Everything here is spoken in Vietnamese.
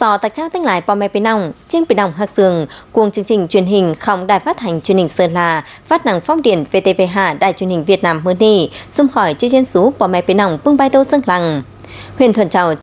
Sò tạc trang tinh lại bò mè bì nòng, trên bì hạc sường, cuồng chương trình truyền hình không đài phát hành truyền hình Sơn La, phát nặng phong điển VTV Hạ, đài truyền hình Việt Nam Mới đi, xung khỏi chi trên số bò mè bì bưng bay tô sưng lằng. Huyền Thuận chào